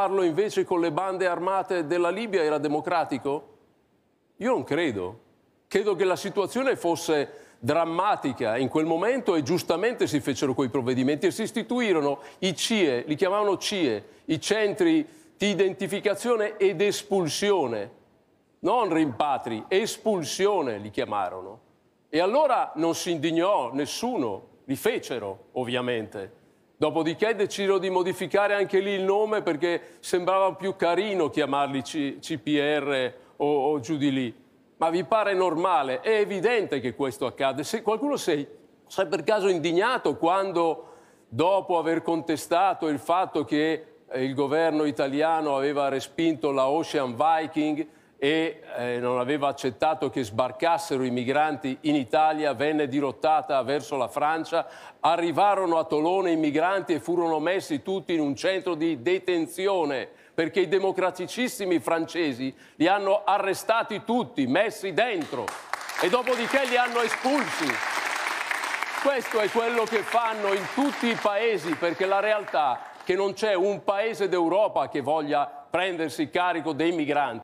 farlo invece con le bande armate della Libia era democratico? Io non credo. Credo che la situazione fosse drammatica in quel momento e giustamente si fecero quei provvedimenti e si istituirono i CIE, li chiamavano CIE, i centri di identificazione ed espulsione, non rimpatri, espulsione li chiamarono. E allora non si indignò nessuno, li fecero ovviamente. Dopodiché decido di modificare anche lì il nome perché sembrava più carino chiamarli C CPR o, o, giù di lì. Ma vi pare normale? È evidente che questo accade. Se qualcuno sei, sei per caso indignato quando, dopo aver contestato il fatto che eh, il governo italiano aveva respinto la Ocean Viking, e eh, non aveva accettato che sbarcassero i migranti in Italia, venne dirottata verso la Francia, arrivarono a Tolone i migranti e furono messi tutti in un centro di detenzione perché i democraticissimi francesi li hanno arrestati tutti, messi dentro e dopodiché li hanno espulsi. Questo è quello che fanno in tutti i paesi perché la realtà è che non c'è un paese d'Europa che voglia prendersi carico dei migranti.